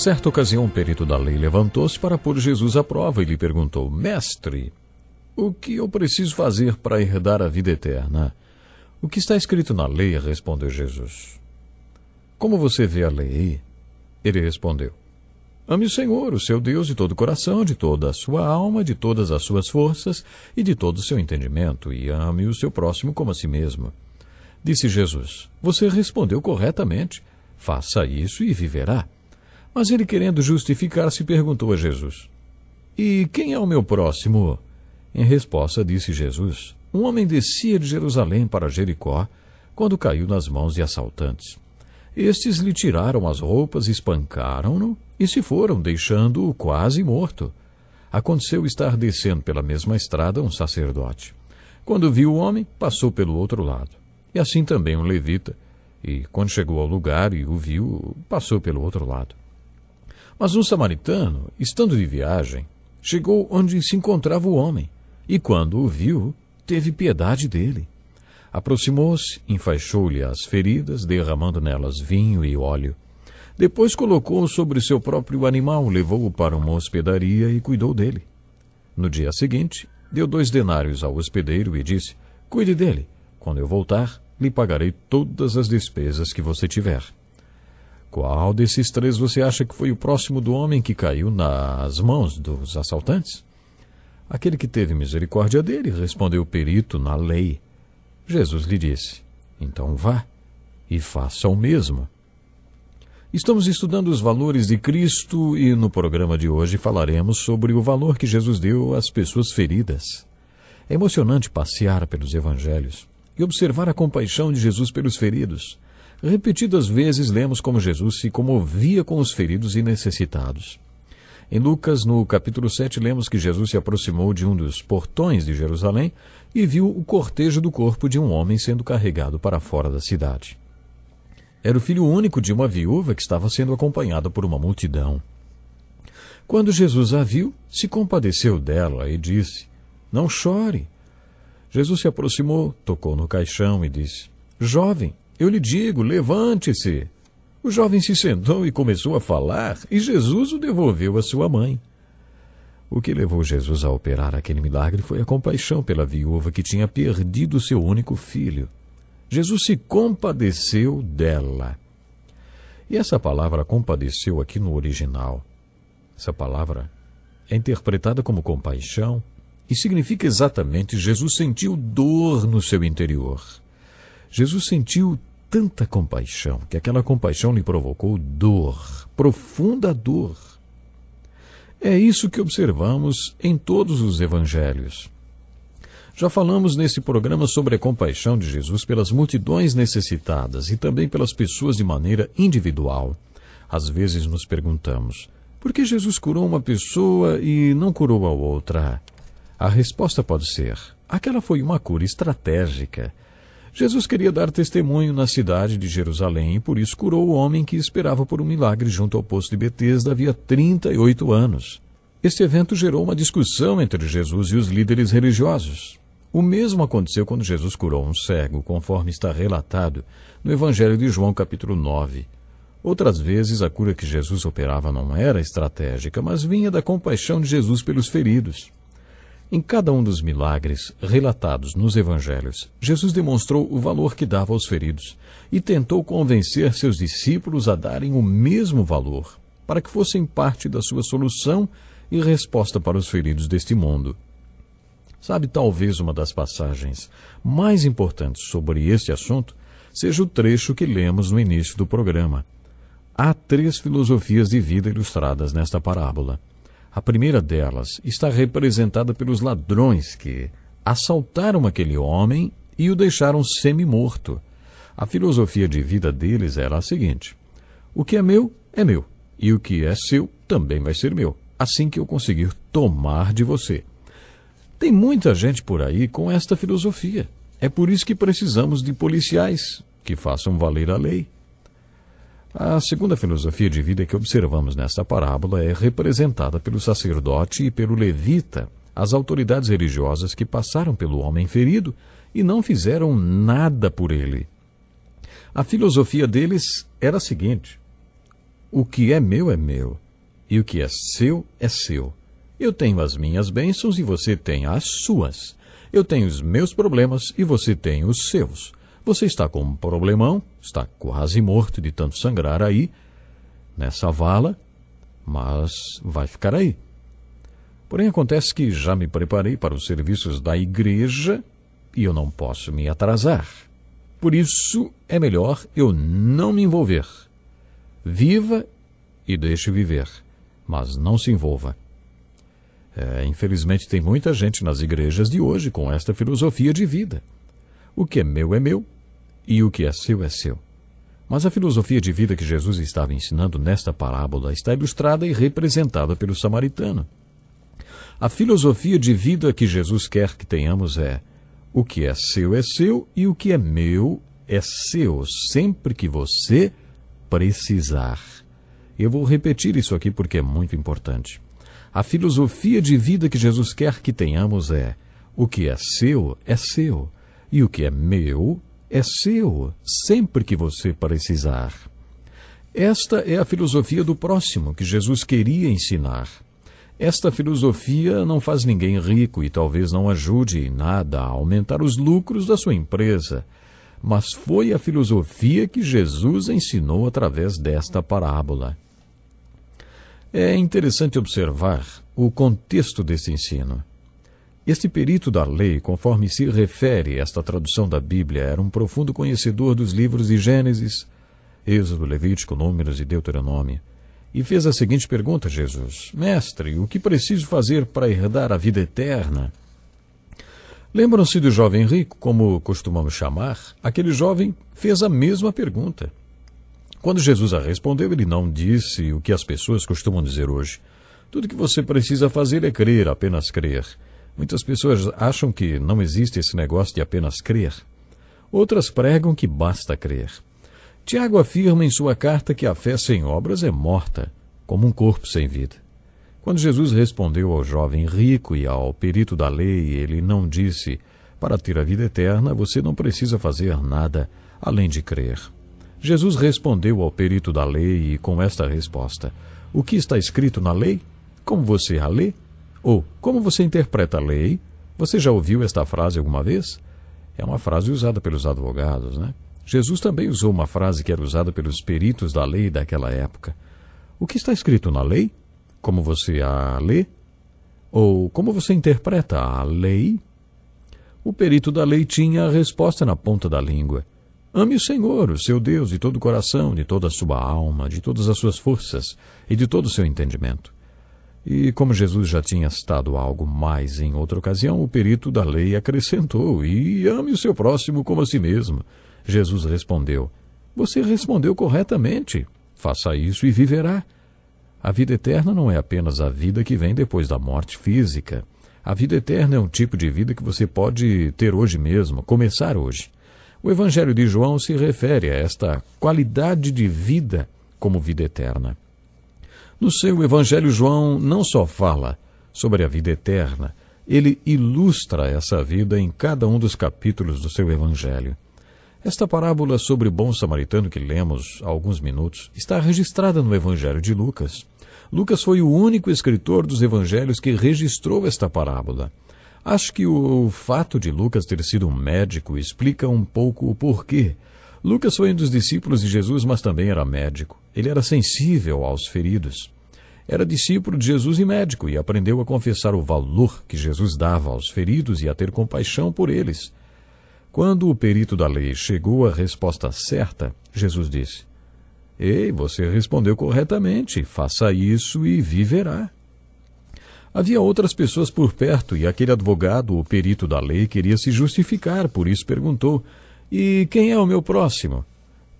Certa ocasião, um perito da lei levantou-se para pôr Jesus à prova e lhe perguntou: Mestre, o que eu preciso fazer para herdar a vida eterna? O que está escrito na lei? respondeu Jesus. Como você vê a lei? Ele respondeu: Ame o Senhor, o seu Deus, de todo o coração, de toda a sua alma, de todas as suas forças e de todo o seu entendimento, e ame o seu próximo como a si mesmo. Disse Jesus: Você respondeu corretamente. Faça isso e viverá. Mas ele, querendo justificar-se, perguntou a Jesus: E quem é o meu próximo? Em resposta, disse Jesus: Um homem descia de Jerusalém para Jericó quando caiu nas mãos de assaltantes. Estes lhe tiraram as roupas, espancaram-no e se foram, deixando-o quase morto. Aconteceu estar descendo pela mesma estrada um sacerdote. Quando viu o homem, passou pelo outro lado. E assim também um levita. E quando chegou ao lugar e o viu, passou pelo outro lado. Mas um samaritano, estando de viagem, chegou onde se encontrava o homem, e quando o viu, teve piedade dele. Aproximou-se, enfaixou-lhe as feridas, derramando nelas vinho e óleo. Depois colocou-o sobre seu próprio animal, levou-o para uma hospedaria e cuidou dele. No dia seguinte, deu dois denários ao hospedeiro e disse: Cuide dele. Quando eu voltar, lhe pagarei todas as despesas que você tiver. Qual desses três você acha que foi o próximo do homem que caiu nas mãos dos assaltantes? Aquele que teve misericórdia dele, respondeu o perito na lei. Jesus lhe disse: Então vá e faça o mesmo. Estamos estudando os valores de Cristo e no programa de hoje falaremos sobre o valor que Jesus deu às pessoas feridas. É emocionante passear pelos evangelhos e observar a compaixão de Jesus pelos feridos. Repetidas vezes lemos como Jesus se comovia com os feridos e necessitados. Em Lucas, no capítulo 7, lemos que Jesus se aproximou de um dos portões de Jerusalém e viu o cortejo do corpo de um homem sendo carregado para fora da cidade. Era o filho único de uma viúva que estava sendo acompanhada por uma multidão. Quando Jesus a viu, se compadeceu dela e disse: Não chore. Jesus se aproximou, tocou no caixão e disse: Jovem, eu lhe digo, levante-se. O jovem se sentou e começou a falar, e Jesus o devolveu à sua mãe. O que levou Jesus a operar aquele milagre foi a compaixão pela viúva que tinha perdido seu único filho. Jesus se compadeceu dela. E essa palavra compadeceu aqui no original. Essa palavra é interpretada como compaixão e significa exatamente Jesus sentiu dor no seu interior. Jesus sentiu tanta compaixão que aquela compaixão lhe provocou dor, profunda dor. É isso que observamos em todos os evangelhos. Já falamos nesse programa sobre a compaixão de Jesus pelas multidões necessitadas e também pelas pessoas de maneira individual. Às vezes nos perguntamos: por que Jesus curou uma pessoa e não curou a outra? A resposta pode ser: aquela foi uma cura estratégica Jesus queria dar testemunho na cidade de Jerusalém e por isso curou o homem que esperava por um milagre junto ao posto de Betesda havia 38 anos. Este evento gerou uma discussão entre Jesus e os líderes religiosos. O mesmo aconteceu quando Jesus curou um cego, conforme está relatado no Evangelho de João, capítulo 9. Outras vezes, a cura que Jesus operava não era estratégica, mas vinha da compaixão de Jesus pelos feridos. Em cada um dos milagres relatados nos evangelhos, Jesus demonstrou o valor que dava aos feridos e tentou convencer seus discípulos a darem o mesmo valor, para que fossem parte da sua solução e resposta para os feridos deste mundo. Sabe, talvez uma das passagens mais importantes sobre este assunto seja o trecho que lemos no início do programa. Há três filosofias de vida ilustradas nesta parábola. A primeira delas está representada pelos ladrões que assaltaram aquele homem e o deixaram semi-morto. A filosofia de vida deles era a seguinte: o que é meu é meu, e o que é seu também vai ser meu, assim que eu conseguir tomar de você. Tem muita gente por aí com esta filosofia. É por isso que precisamos de policiais que façam valer a lei. A segunda filosofia de vida que observamos nesta parábola é representada pelo sacerdote e pelo levita, as autoridades religiosas que passaram pelo homem ferido e não fizeram nada por ele. A filosofia deles era a seguinte: O que é meu é meu, e o que é seu é seu. Eu tenho as minhas bênçãos e você tem as suas. Eu tenho os meus problemas e você tem os seus. Você está com um problemão, está quase morto de tanto sangrar aí, nessa vala, mas vai ficar aí. Porém, acontece que já me preparei para os serviços da igreja e eu não posso me atrasar. Por isso, é melhor eu não me envolver. Viva e deixe viver, mas não se envolva. É, infelizmente, tem muita gente nas igrejas de hoje com esta filosofia de vida. O que é meu é meu e o que é seu é seu. Mas a filosofia de vida que Jesus estava ensinando nesta parábola está ilustrada e representada pelo samaritano. A filosofia de vida que Jesus quer que tenhamos é: o que é seu é seu e o que é meu é seu, sempre que você precisar. Eu vou repetir isso aqui porque é muito importante. A filosofia de vida que Jesus quer que tenhamos é: o que é seu é seu e o que é meu é seu, sempre que você precisar. Esta é a filosofia do próximo que Jesus queria ensinar. Esta filosofia não faz ninguém rico e talvez não ajude em nada a aumentar os lucros da sua empresa, mas foi a filosofia que Jesus ensinou através desta parábola. É interessante observar o contexto desse ensino. Este perito da lei, conforme se refere esta tradução da Bíblia, era um profundo conhecedor dos livros de Gênesis, Êxodo, Levítico, Números e Deuteronômio, e fez a seguinte pergunta a Jesus: Mestre, o que preciso fazer para herdar a vida eterna? Lembram-se do jovem rico, como costumamos chamar? Aquele jovem fez a mesma pergunta. Quando Jesus a respondeu, ele não disse o que as pessoas costumam dizer hoje. Tudo que você precisa fazer é crer, apenas crer. Muitas pessoas acham que não existe esse negócio de apenas crer. Outras pregam que basta crer. Tiago afirma em sua carta que a fé sem obras é morta, como um corpo sem vida. Quando Jesus respondeu ao jovem rico e ao perito da lei, ele não disse: Para ter a vida eterna, você não precisa fazer nada além de crer. Jesus respondeu ao perito da lei com esta resposta: O que está escrito na lei? Como você a lê? Ou, como você interpreta a lei? Você já ouviu esta frase alguma vez? É uma frase usada pelos advogados, né? Jesus também usou uma frase que era usada pelos peritos da lei daquela época. O que está escrito na lei? Como você a lê? Ou como você interpreta a lei? O perito da lei tinha a resposta na ponta da língua. Ame o Senhor, o seu Deus, de todo o coração, de toda a sua alma, de todas as suas forças e de todo o seu entendimento. E como Jesus já tinha citado algo mais em outra ocasião, o perito da lei acrescentou: E ame o seu próximo como a si mesmo. Jesus respondeu: Você respondeu corretamente. Faça isso e viverá. A vida eterna não é apenas a vida que vem depois da morte física. A vida eterna é um tipo de vida que você pode ter hoje mesmo, começar hoje. O Evangelho de João se refere a esta qualidade de vida como vida eterna. No seu Evangelho, João não só fala sobre a vida eterna, ele ilustra essa vida em cada um dos capítulos do seu Evangelho. Esta parábola sobre o bom samaritano que lemos há alguns minutos está registrada no Evangelho de Lucas. Lucas foi o único escritor dos evangelhos que registrou esta parábola. Acho que o fato de Lucas ter sido um médico explica um pouco o porquê. Lucas foi um dos discípulos de Jesus, mas também era médico. Ele era sensível aos feridos. Era discípulo de Jesus e médico e aprendeu a confessar o valor que Jesus dava aos feridos e a ter compaixão por eles. Quando o perito da lei chegou à resposta certa, Jesus disse: Ei, você respondeu corretamente, faça isso e viverá. Havia outras pessoas por perto e aquele advogado, o perito da lei, queria se justificar, por isso perguntou: E quem é o meu próximo?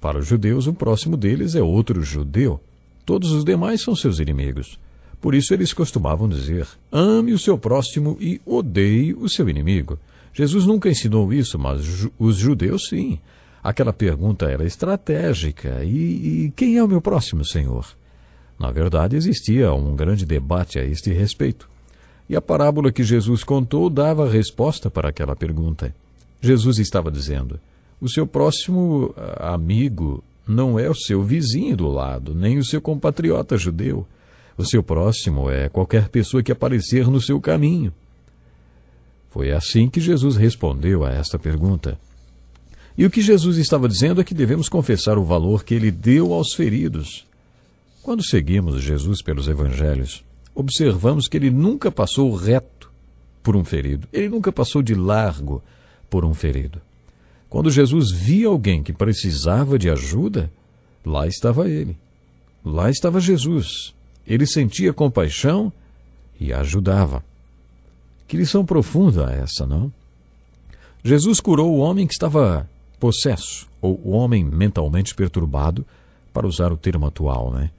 Para os judeus, o próximo deles é outro judeu. Todos os demais são seus inimigos. Por isso eles costumavam dizer: ame o seu próximo e odeie o seu inimigo. Jesus nunca ensinou isso, mas os judeus sim. Aquela pergunta era estratégica: e, e quem é o meu próximo, Senhor? Na verdade, existia um grande debate a este respeito. E a parábola que Jesus contou dava resposta para aquela pergunta. Jesus estava dizendo: o seu próximo ah, amigo não é o seu vizinho do lado, nem o seu compatriota judeu. O seu próximo é qualquer pessoa que aparecer no seu caminho. Foi assim que Jesus respondeu a esta pergunta. E o que Jesus estava dizendo é que devemos confessar o valor que ele deu aos feridos. Quando seguimos Jesus pelos evangelhos, observamos que ele nunca passou reto por um ferido, ele nunca passou de largo por um ferido. Quando Jesus via alguém que precisava de ajuda, lá estava ele. Lá estava Jesus. Ele sentia compaixão e ajudava. Que lição profunda essa, não? Jesus curou o homem que estava possesso, ou o homem mentalmente perturbado, para usar o termo atual, né?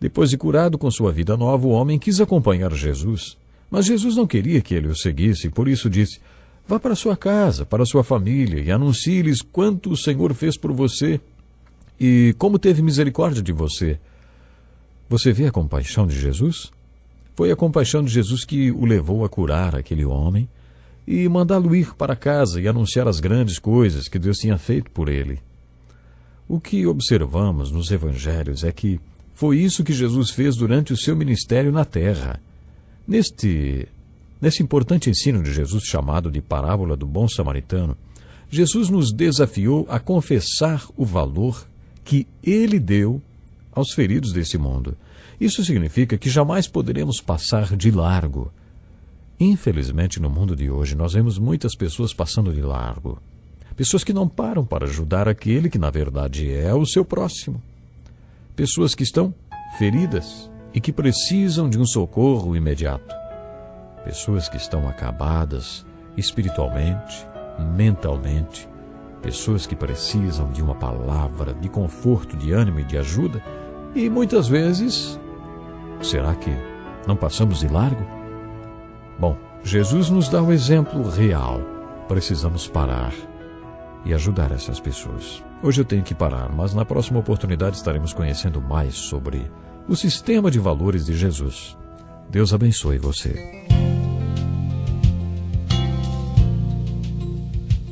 Depois de curado com sua vida nova, o homem quis acompanhar Jesus. Mas Jesus não queria que ele o seguisse, por isso disse: Vá para sua casa, para sua família e anuncie-lhes quanto o Senhor fez por você e como teve misericórdia de você. Você vê a compaixão de Jesus? Foi a compaixão de Jesus que o levou a curar aquele homem e mandá-lo ir para casa e anunciar as grandes coisas que Deus tinha feito por ele. O que observamos nos evangelhos é que foi isso que Jesus fez durante o seu ministério na terra. Neste Nesse importante ensino de Jesus chamado de parábola do bom samaritano, Jesus nos desafiou a confessar o valor que ele deu aos feridos desse mundo. Isso significa que jamais poderemos passar de largo. Infelizmente, no mundo de hoje, nós vemos muitas pessoas passando de largo. Pessoas que não param para ajudar aquele que, na verdade, é o seu próximo. Pessoas que estão feridas e que precisam de um socorro imediato pessoas que estão acabadas espiritualmente, mentalmente, pessoas que precisam de uma palavra de conforto, de ânimo e de ajuda, e muitas vezes, será que não passamos de largo? Bom, Jesus nos dá um exemplo real. Precisamos parar e ajudar essas pessoas. Hoje eu tenho que parar, mas na próxima oportunidade estaremos conhecendo mais sobre o sistema de valores de Jesus. Deus abençoe você.